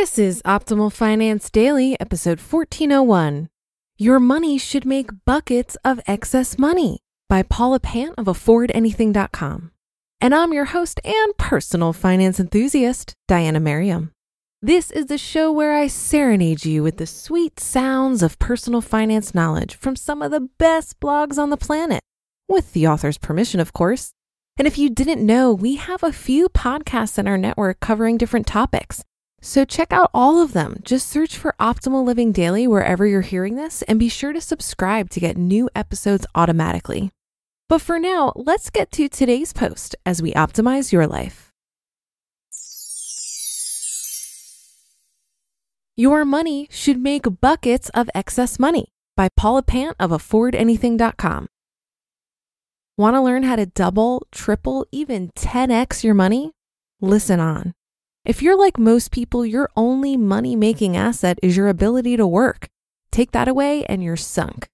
This is Optimal Finance Daily, episode 1401. Your money should make buckets of excess money by Paula Pant of AffordAnything.com. And I'm your host and personal finance enthusiast, Diana Merriam. This is the show where I serenade you with the sweet sounds of personal finance knowledge from some of the best blogs on the planet, with the author's permission, of course. And if you didn't know, we have a few podcasts in our network covering different topics so check out all of them. Just search for Optimal Living Daily wherever you're hearing this and be sure to subscribe to get new episodes automatically. But for now, let's get to today's post as we optimize your life. Your money should make buckets of excess money by Paula Pant of affordanything.com. Want to learn how to double, triple, even 10x your money? Listen on. If you're like most people, your only money making asset is your ability to work. Take that away and you're sunk.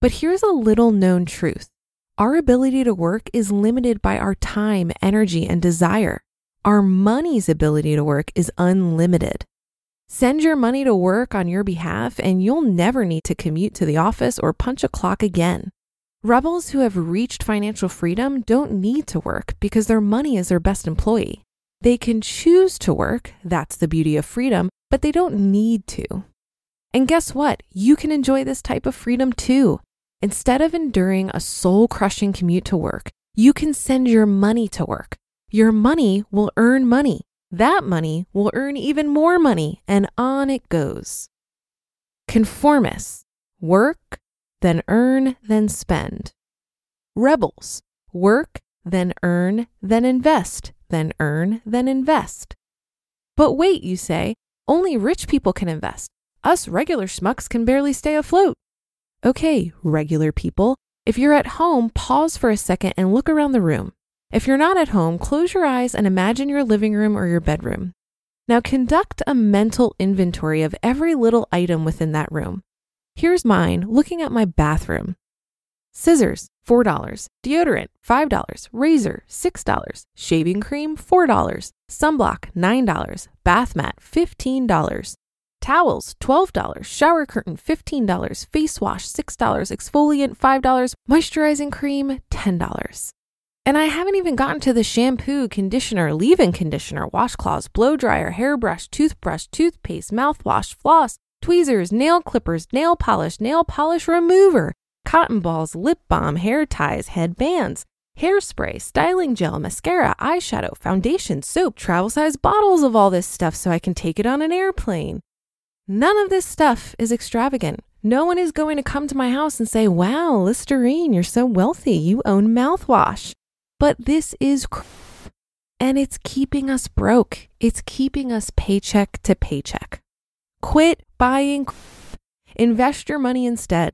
But here's a little known truth our ability to work is limited by our time, energy, and desire. Our money's ability to work is unlimited. Send your money to work on your behalf, and you'll never need to commute to the office or punch a clock again. Rebels who have reached financial freedom don't need to work because their money is their best employee. They can choose to work, that's the beauty of freedom, but they don't need to. And guess what? You can enjoy this type of freedom too. Instead of enduring a soul crushing commute to work, you can send your money to work. Your money will earn money. That money will earn even more money, and on it goes. Conformists work, then earn, then spend. Rebels work, then earn, then invest, then earn, then invest. But wait, you say, only rich people can invest. Us regular schmucks can barely stay afloat. Okay, regular people, if you're at home, pause for a second and look around the room. If you're not at home, close your eyes and imagine your living room or your bedroom. Now conduct a mental inventory of every little item within that room. Here's mine looking at my bathroom. Scissors, $4. Deodorant, $5. Razor, $6. Shaving cream, $4. Sunblock, $9. Bath mat, $15. Towels, $12. Shower curtain, $15. Face wash, $6. Exfoliant, $5. Moisturizing cream, $10. And I haven't even gotten to the shampoo, conditioner, leave in conditioner, washcloths, blow dryer, hairbrush, toothbrush, toothpaste, mouthwash, floss, tweezers, nail clippers, nail polish, nail polish remover, cotton balls, lip balm, hair ties, headbands, hairspray, styling gel, mascara, eyeshadow, foundation, soap, travel size bottles of all this stuff so I can take it on an airplane. None of this stuff is extravagant. No one is going to come to my house and say, Wow, Listerine, you're so wealthy. You own mouthwash. But this is cr- and it's keeping us broke. It's keeping us paycheck to paycheck. Quit buying. Invest your money instead.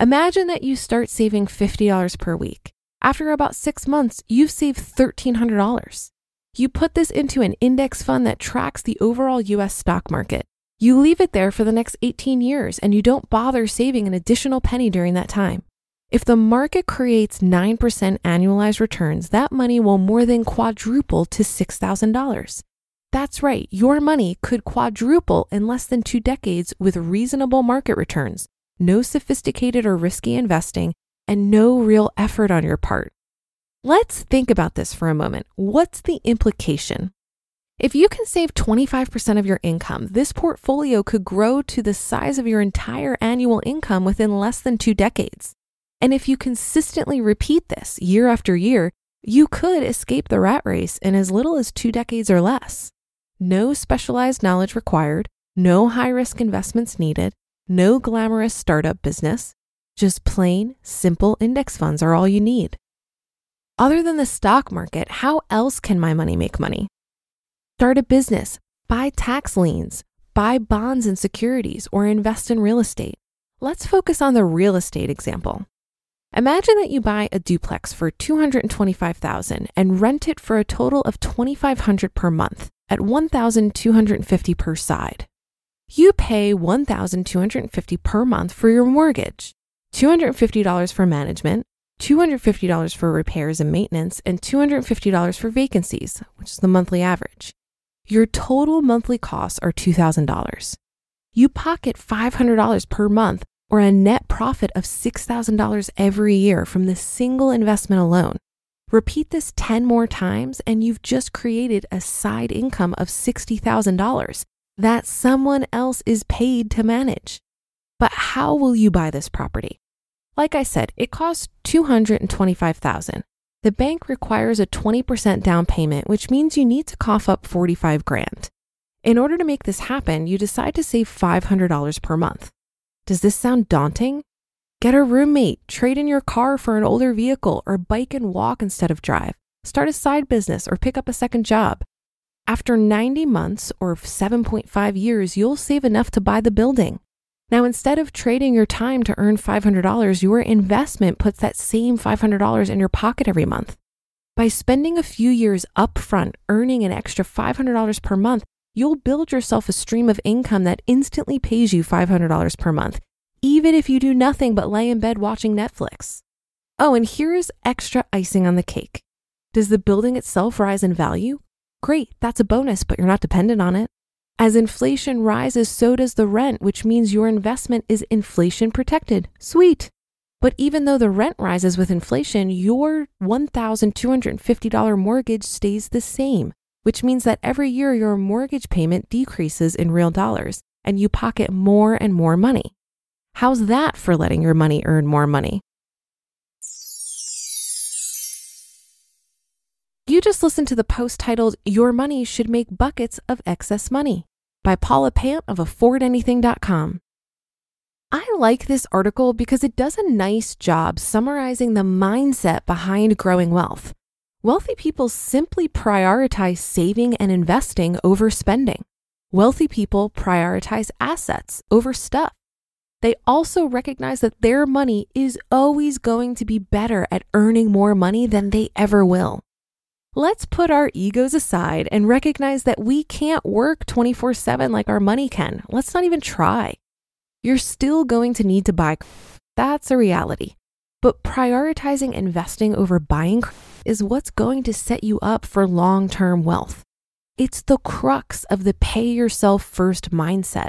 Imagine that you start saving $50 per week. After about six months, you've saved $1,300. You put this into an index fund that tracks the overall US stock market. You leave it there for the next 18 years and you don't bother saving an additional penny during that time. If the market creates 9% annualized returns, that money will more than quadruple to $6,000. That's right, your money could quadruple in less than two decades with reasonable market returns, no sophisticated or risky investing, and no real effort on your part. Let's think about this for a moment. What's the implication? If you can save 25% of your income, this portfolio could grow to the size of your entire annual income within less than two decades. And if you consistently repeat this year after year, you could escape the rat race in as little as two decades or less. No specialized knowledge required, no high risk investments needed, no glamorous startup business, just plain, simple index funds are all you need. Other than the stock market, how else can my money make money? Start a business, buy tax liens, buy bonds and securities, or invest in real estate. Let's focus on the real estate example. Imagine that you buy a duplex for 225,000 and rent it for a total of 2500 per month at 1,250 per side you pay $1,250 per month for your mortgage, $250 for management, $250 for repairs and maintenance, and $250 for vacancies, which is the monthly average. Your total monthly costs are $2,000. You pocket $500 per month or a net profit of $6,000 every year from this single investment alone. Repeat this 10 more times, and you've just created a side income of $60,000 that someone else is paid to manage. But how will you buy this property? Like I said, it costs 225,000. The bank requires a 20% down payment, which means you need to cough up 45 grand. In order to make this happen, you decide to save $500 per month. Does this sound daunting? Get a roommate, trade in your car for an older vehicle, or bike and walk instead of drive. Start a side business or pick up a second job. After 90 months or 7.5 years, you'll save enough to buy the building. Now, instead of trading your time to earn $500, your investment puts that same $500 in your pocket every month. By spending a few years upfront earning an extra $500 per month, you'll build yourself a stream of income that instantly pays you $500 per month, even if you do nothing but lay in bed watching Netflix. Oh, and here's extra icing on the cake. Does the building itself rise in value? Great, that's a bonus, but you're not dependent on it. As inflation rises, so does the rent, which means your investment is inflation protected. Sweet. But even though the rent rises with inflation, your $1,250 mortgage stays the same, which means that every year your mortgage payment decreases in real dollars and you pocket more and more money. How's that for letting your money earn more money? You just listened to the post titled Your Money Should Make Buckets of Excess Money by Paula Pant of AffordAnything.com. I like this article because it does a nice job summarizing the mindset behind growing wealth. Wealthy people simply prioritize saving and investing over spending. Wealthy people prioritize assets over stuff. They also recognize that their money is always going to be better at earning more money than they ever will. Let's put our egos aside and recognize that we can't work 24 7 like our money can. Let's not even try. You're still going to need to buy. That's a reality. But prioritizing investing over buying is what's going to set you up for long term wealth. It's the crux of the pay yourself first mindset.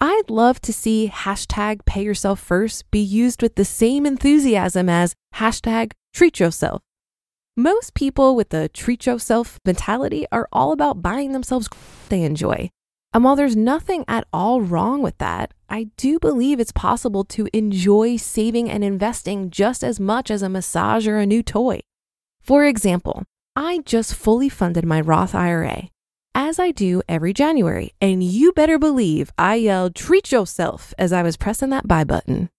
I'd love to see hashtag pay yourself first be used with the same enthusiasm as hashtag treat yourself most people with the treat yourself mentality are all about buying themselves they enjoy. And while there's nothing at all wrong with that, I do believe it's possible to enjoy saving and investing just as much as a massage or a new toy. For example, I just fully funded my Roth IRA, as I do every January, and you better believe I yelled, treat yourself, as I was pressing that buy button.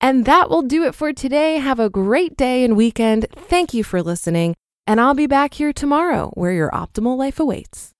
And that will do it for today. Have a great day and weekend. Thank you for listening. And I'll be back here tomorrow where your optimal life awaits.